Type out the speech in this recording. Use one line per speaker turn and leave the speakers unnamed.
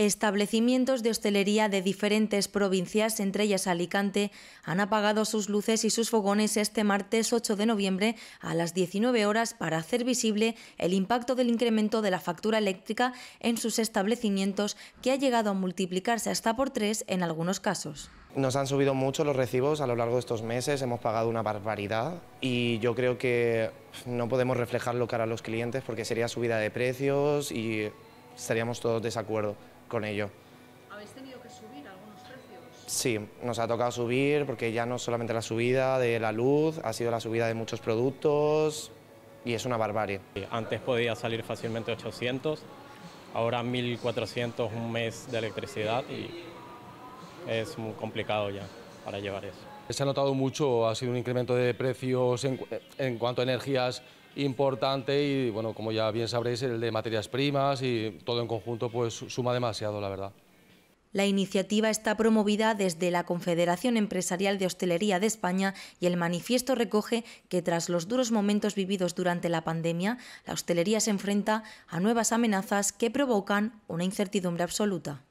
Establecimientos de hostelería de diferentes provincias, entre ellas Alicante, han apagado sus luces y sus fogones este martes 8 de noviembre a las 19 horas para hacer visible el impacto del incremento de la factura eléctrica en sus establecimientos que ha llegado a multiplicarse hasta por tres en algunos casos.
Nos han subido mucho los recibos a lo largo de estos meses, hemos pagado una barbaridad y yo creo que no podemos reflejarlo cara a los clientes porque sería subida de precios y estaríamos todos acuerdo con ello.
¿Habéis tenido que subir algunos precios?
Sí, nos ha tocado subir porque ya no solamente la subida de la luz, ha sido la subida de muchos productos y es
una barbarie. Antes podía salir fácilmente 800, ahora 1400 un mes de electricidad y es muy complicado ya para llevar eso.
Se ha notado mucho, ha sido un incremento de precios en, en cuanto a energías importante y, bueno, como ya bien sabréis, el de materias primas y todo en conjunto pues suma demasiado, la verdad.
La iniciativa está promovida desde la Confederación Empresarial de Hostelería de España y el manifiesto recoge que tras los duros momentos vividos durante la pandemia, la hostelería se enfrenta a nuevas amenazas que provocan una incertidumbre absoluta.